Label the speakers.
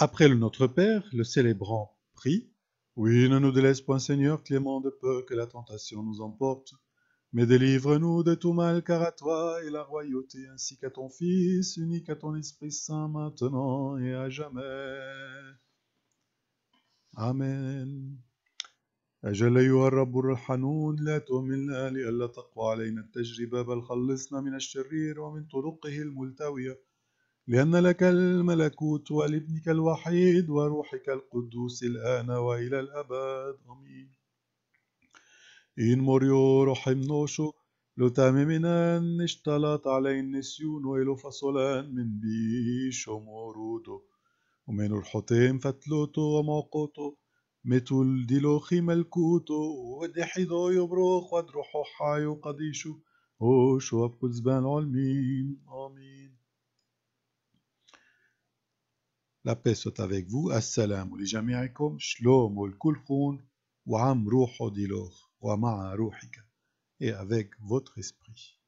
Speaker 1: Après le Notre Père, le célébrant prie Oui, ne nous délaisse point, Seigneur, clément de peu que la tentation nous emporte, mais délivre-nous de tout mal, car à toi est la royauté, ainsi qu'à ton Fils, unique à ton Esprit Saint, maintenant et à jamais. Amen. أجل لا لأن لك الملكوت ولابنك الوحيد وروحك القدوس الآن وإلى الأبد آمين إن موريو رحم نوشو لو تاممنا اشتلط علين النسيون وإلو فصلان من بيشو مورودو ومن الحطيم فتلوتو وموقوتو متول دلوخي ملكوتو ودحيدو يبروخ ودروحو حايو قديشو وشو بكل زبان علمين آمين La paix soit avec vous. Assalamu alaikum. Shalom Shlomo al Wa am ruhu Wa ma'a ruhika. Et avec votre esprit.